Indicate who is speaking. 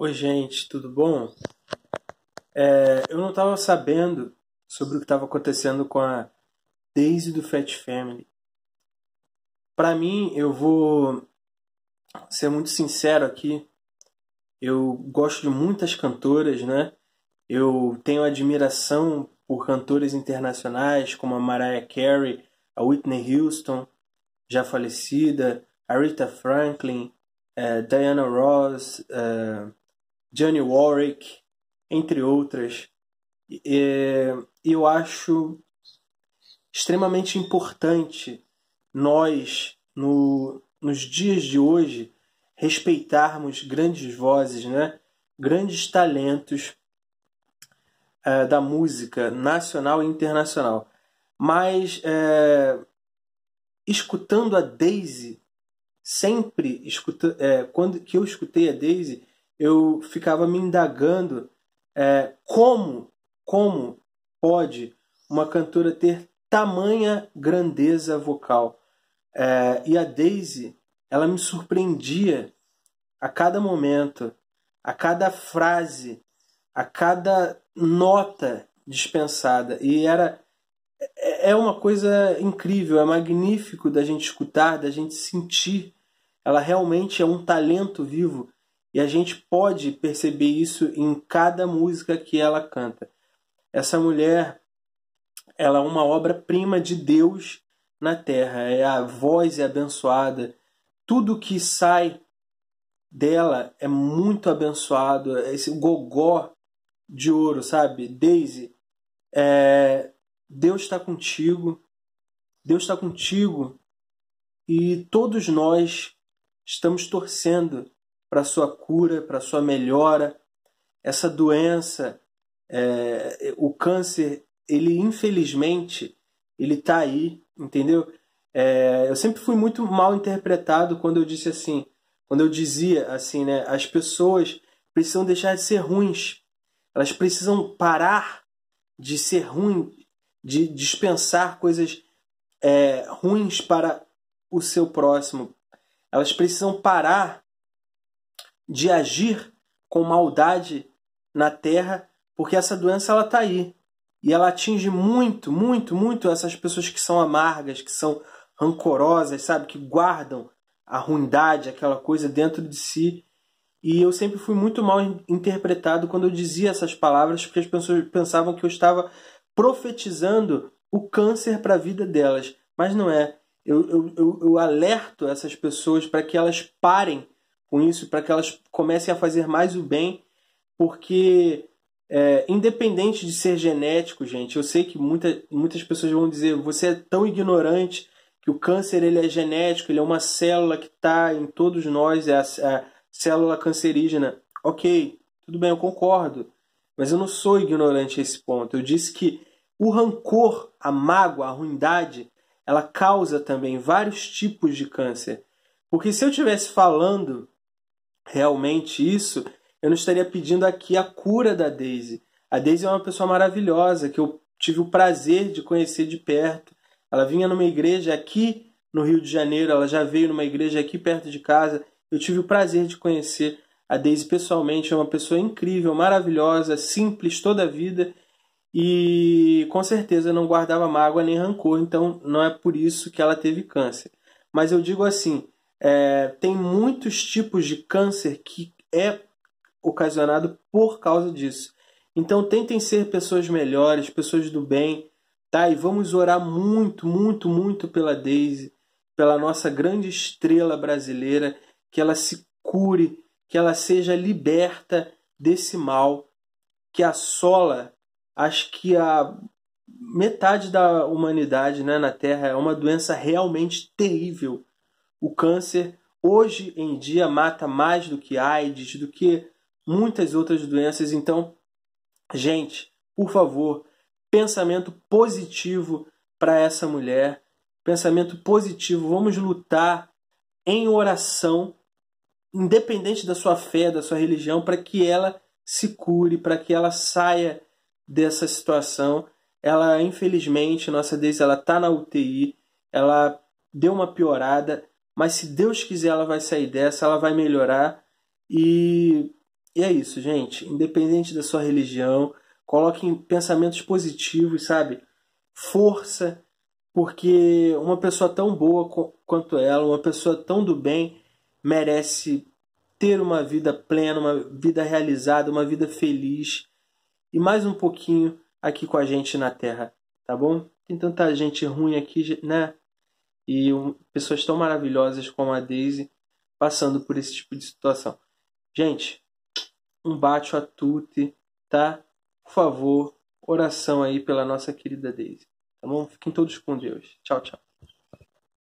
Speaker 1: Oi, gente, tudo bom? É, eu não estava sabendo sobre o que estava acontecendo com a Daisy do Fat Family. Para mim, eu vou ser muito sincero aqui. Eu gosto de muitas cantoras, né? Eu tenho admiração por cantoras internacionais como a Mariah Carey, a Whitney Houston, já falecida, a Rita Franklin, eh, Diana Ross, eh, Johnny Warwick, entre outras. É, eu acho extremamente importante nós, no, nos dias de hoje, respeitarmos grandes vozes, né? grandes talentos é, da música nacional e internacional. Mas é, escutando a Daisy, sempre escuta, quando que eu escutei a Daisy, eu ficava me indagando é, como, como pode uma cantora ter tamanha grandeza vocal. É, e a Daisy, ela me surpreendia a cada momento, a cada frase, a cada nota dispensada. E era é, é uma coisa incrível, é magnífico da gente escutar, da gente sentir. Ela realmente é um talento vivo e a gente pode perceber isso em cada música que ela canta. Essa mulher, ela é uma obra-prima de Deus na terra. É a voz é abençoada. Tudo que sai dela é muito abençoado. Esse gogó de ouro, sabe? Daisy, é... Deus está contigo. Deus está contigo. E todos nós estamos torcendo para sua cura, para sua melhora. Essa doença, é, o câncer, ele infelizmente, ele está aí, entendeu? É, eu sempre fui muito mal interpretado quando eu disse assim, quando eu dizia assim, né? As pessoas precisam deixar de ser ruins, elas precisam parar de ser ruim, de dispensar coisas é, ruins para o seu próximo. Elas precisam parar de agir com maldade na terra, porque essa doença ela está aí. E ela atinge muito, muito, muito essas pessoas que são amargas, que são rancorosas, sabe? Que guardam a ruindade, aquela coisa dentro de si. E eu sempre fui muito mal interpretado quando eu dizia essas palavras, porque as pessoas pensavam que eu estava profetizando o câncer para a vida delas. Mas não é. Eu, eu, eu, eu alerto essas pessoas para que elas parem com isso, para que elas comecem a fazer mais o bem, porque é, independente de ser genético, gente, eu sei que muita, muitas pessoas vão dizer você é tão ignorante que o câncer ele é genético, ele é uma célula que está em todos nós, é a, a célula cancerígena. Ok, tudo bem, eu concordo, mas eu não sou ignorante a esse ponto. Eu disse que o rancor, a mágoa, a ruindade, ela causa também vários tipos de câncer. Porque se eu estivesse falando realmente isso, eu não estaria pedindo aqui a cura da Daisy. A Daisy é uma pessoa maravilhosa que eu tive o prazer de conhecer de perto. Ela vinha numa igreja aqui no Rio de Janeiro, ela já veio numa igreja aqui perto de casa. Eu tive o prazer de conhecer a Daisy pessoalmente, é uma pessoa incrível, maravilhosa, simples toda a vida e com certeza não guardava mágoa nem rancor, então não é por isso que ela teve câncer. Mas eu digo assim, é, tem muitos tipos de câncer que é ocasionado por causa disso. Então tentem ser pessoas melhores, pessoas do bem, tá? E vamos orar muito, muito, muito pela Daisy, pela nossa grande estrela brasileira, que ela se cure, que ela seja liberta desse mal que assola, acho que a metade da humanidade, né, na Terra é uma doença realmente terrível o câncer hoje em dia mata mais do que AIDS, do que muitas outras doenças. Então, gente, por favor, pensamento positivo para essa mulher, pensamento positivo. Vamos lutar em oração, independente da sua fé, da sua religião, para que ela se cure, para que ela saia dessa situação. Ela, infelizmente, nossa deus ela tá na UTI, ela deu uma piorada mas se Deus quiser, ela vai sair dessa, ela vai melhorar. E, e é isso, gente. Independente da sua religião, coloquem pensamentos positivos, sabe? Força, porque uma pessoa tão boa quanto ela, uma pessoa tão do bem, merece ter uma vida plena, uma vida realizada, uma vida feliz e mais um pouquinho aqui com a gente na Terra, tá bom? Tem tanta gente ruim aqui, né? e um, pessoas tão maravilhosas como a Daisy passando por esse tipo de situação. Gente, um bate a tutti, tá? Por favor, oração aí pela nossa querida Daisy. Tá bom? Fiquem todos com Deus. Tchau, tchau.